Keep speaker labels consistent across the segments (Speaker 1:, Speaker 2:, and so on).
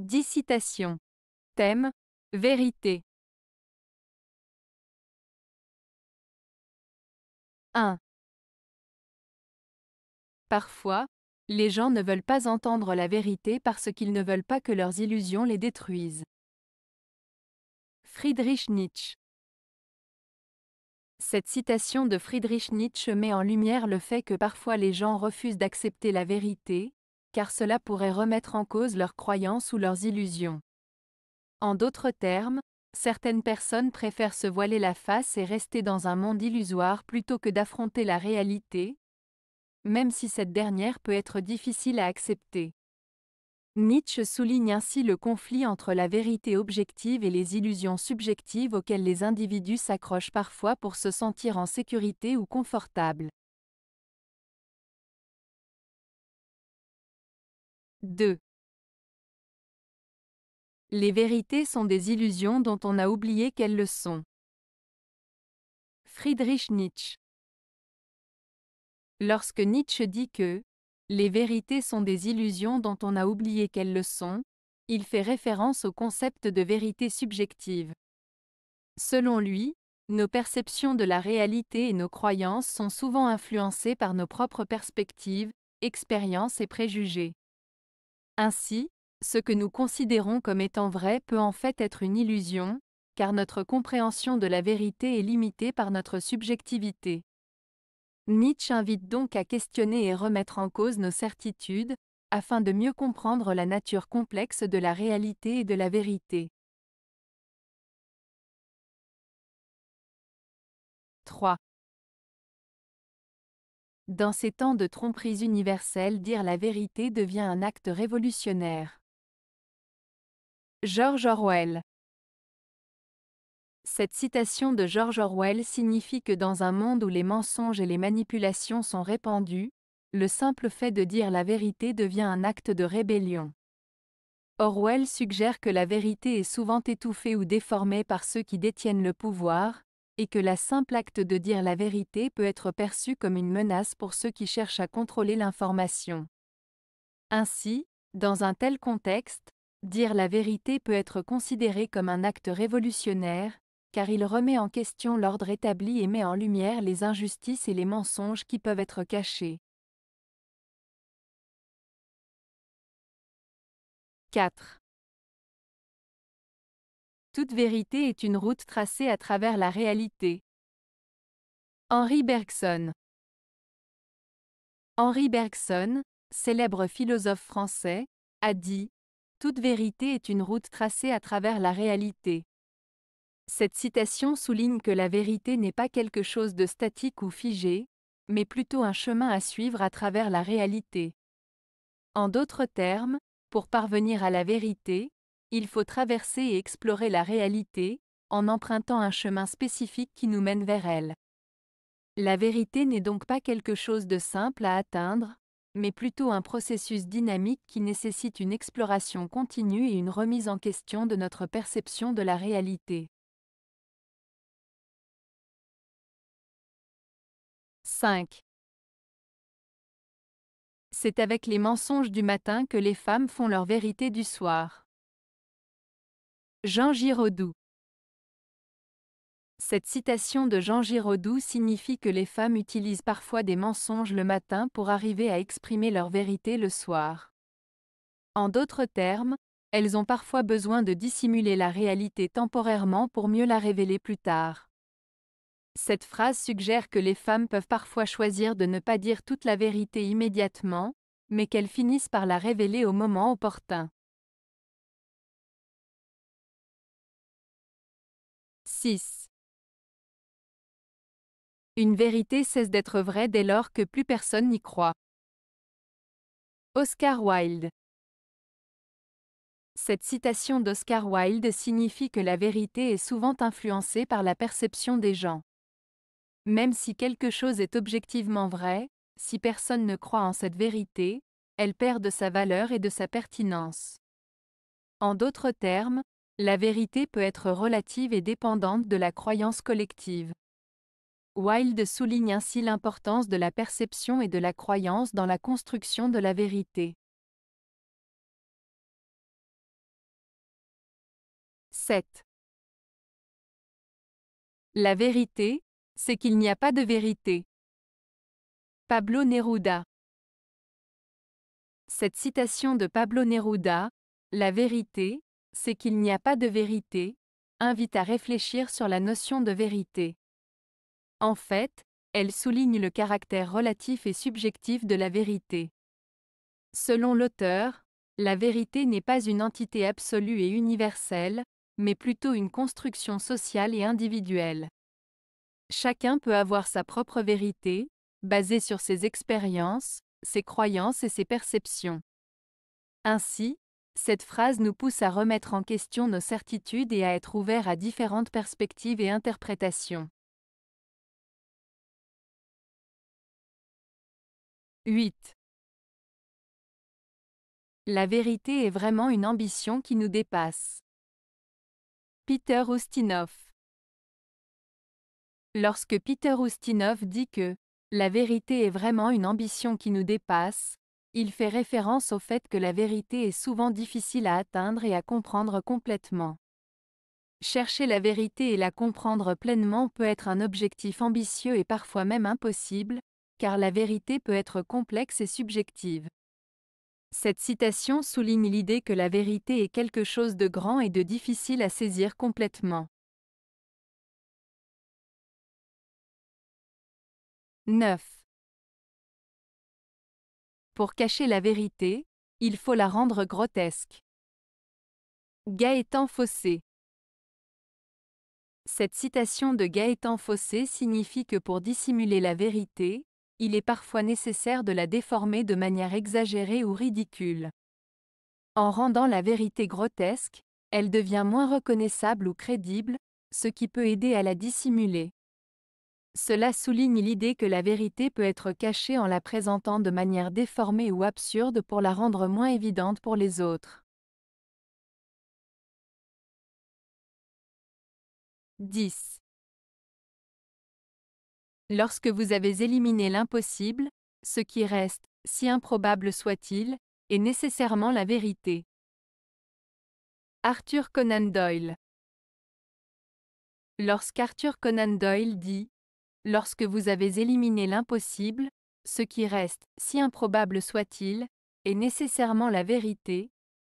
Speaker 1: 10 citations. Thème Vérité.
Speaker 2: 1. Parfois, les gens ne veulent pas entendre la vérité parce qu'ils ne veulent pas que leurs illusions les détruisent. Friedrich Nietzsche. Cette citation de Friedrich Nietzsche met en lumière le fait que parfois les gens refusent d'accepter la vérité, car cela pourrait remettre en cause leurs croyances ou leurs illusions. En d'autres termes, certaines personnes préfèrent se voiler la face et rester dans un monde illusoire plutôt que d'affronter la réalité, même si cette dernière peut être difficile à accepter. Nietzsche souligne ainsi le conflit entre la vérité objective et les illusions subjectives auxquelles les individus s'accrochent parfois pour se sentir en sécurité ou confortable.
Speaker 1: 2. Les vérités sont des
Speaker 2: illusions dont on a oublié qu'elles le sont. Friedrich Nietzsche Lorsque Nietzsche dit que les vérités sont des illusions dont on a oublié qu'elles le sont, il fait référence au concept de vérité subjective. Selon lui, nos perceptions de la réalité et nos croyances sont souvent influencées par nos propres perspectives, expériences et préjugés. Ainsi, ce que nous considérons comme étant vrai peut en fait être une illusion, car notre compréhension de la vérité est limitée par notre subjectivité. Nietzsche invite donc à questionner et remettre en cause nos certitudes, afin de mieux comprendre la nature complexe de la réalité et de la vérité. 3. Dans ces temps de tromperies universelles, dire la vérité devient un acte révolutionnaire. George Orwell Cette citation de George Orwell signifie que dans un monde où les mensonges et les manipulations sont répandus, le simple fait de dire la vérité devient un acte de rébellion. Orwell suggère que la vérité est souvent étouffée ou déformée par ceux qui détiennent le pouvoir, et que la simple acte de dire la vérité peut être perçu comme une menace pour ceux qui cherchent à contrôler l'information. Ainsi, dans un tel contexte, dire la vérité peut être considéré comme un acte révolutionnaire, car il remet en question l'ordre établi et met en lumière les injustices et les mensonges qui peuvent être cachés. 4. Toute vérité est une route tracée à travers la réalité. Henri Bergson Henri Bergson, célèbre philosophe français, a dit ⁇ Toute vérité est une route tracée à travers la réalité ⁇ Cette citation souligne que la vérité n'est pas quelque chose de statique ou figé, mais plutôt un chemin à suivre à travers la réalité. En d'autres termes, pour parvenir à la vérité, il faut traverser et explorer la réalité, en empruntant un chemin spécifique qui nous mène vers elle. La vérité n'est donc pas quelque chose de simple à atteindre, mais plutôt un processus dynamique qui nécessite une exploration continue et une remise en question de notre perception de la réalité.
Speaker 1: 5. C'est avec les mensonges
Speaker 2: du matin que les femmes font leur vérité du soir. Jean Giraudoux Cette citation de Jean Giraudoux signifie que les femmes utilisent parfois des mensonges le matin pour arriver à exprimer leur vérité le soir. En d'autres termes, elles ont parfois besoin de dissimuler la réalité temporairement pour mieux la révéler plus tard. Cette phrase suggère que les femmes peuvent parfois choisir de ne pas dire toute la vérité immédiatement, mais qu'elles finissent par la révéler au moment opportun.
Speaker 1: 6. Une
Speaker 2: vérité cesse d'être vraie dès lors que plus personne n'y croit. Oscar Wilde Cette citation d'Oscar Wilde signifie que la vérité est souvent influencée par la perception des gens. Même si quelque chose est objectivement vrai, si personne ne croit en cette vérité, elle perd de sa valeur et de sa pertinence. En d'autres termes, la vérité peut être relative et dépendante de la croyance collective. Wilde souligne ainsi l'importance de la perception et de la croyance dans la construction de la vérité. 7.
Speaker 1: La vérité, c'est qu'il n'y a pas de
Speaker 2: vérité. Pablo Neruda Cette citation de Pablo Neruda, La vérité, c'est qu'il n'y a pas de vérité, invite à réfléchir sur la notion de vérité. En fait, elle souligne le caractère relatif et subjectif de la vérité. Selon l'auteur, la vérité n'est pas une entité absolue et universelle, mais plutôt une construction sociale et individuelle. Chacun peut avoir sa propre vérité, basée sur ses expériences, ses croyances et ses perceptions. Ainsi, cette phrase nous pousse à remettre en question nos certitudes et à être ouverts à différentes perspectives et interprétations. 8. La vérité est vraiment une ambition qui nous dépasse. Peter Ustinov Lorsque Peter Ustinov dit que la vérité est vraiment une ambition qui nous dépasse, il fait référence au fait que la vérité est souvent difficile à atteindre et à comprendre complètement. Chercher la vérité et la comprendre pleinement peut être un objectif ambitieux et parfois même impossible, car la vérité peut être complexe et subjective. Cette citation souligne l'idée que la vérité est quelque chose de grand et de difficile à saisir complètement.
Speaker 1: 9. Pour cacher la vérité,
Speaker 2: il faut la rendre grotesque. Gaétan Fossé Cette citation de Gaétan Fossé signifie que pour dissimuler la vérité, il est parfois nécessaire de la déformer de manière exagérée ou ridicule. En rendant la vérité grotesque, elle devient moins reconnaissable ou crédible, ce qui peut aider à la dissimuler. Cela souligne l'idée que la vérité peut être cachée en la présentant de manière déformée ou absurde pour la rendre moins évidente pour les autres. 10. Lorsque vous avez éliminé l'impossible, ce qui reste, si improbable soit-il, est nécessairement la vérité. Arthur Conan Doyle Lorsqu'Arthur Conan Doyle dit Lorsque vous avez éliminé l'impossible, ce qui reste, si improbable soit-il, est nécessairement la vérité,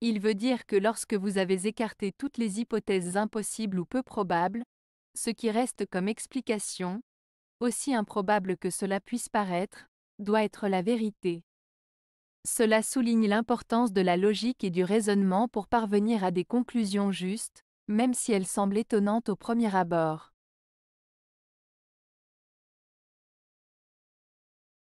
Speaker 2: il veut dire que lorsque vous avez écarté toutes les hypothèses impossibles ou peu probables, ce qui reste comme explication, aussi improbable que cela puisse paraître, doit être la vérité. Cela souligne l'importance de la logique et du raisonnement pour parvenir à des conclusions justes, même si elles semblent étonnantes au premier abord.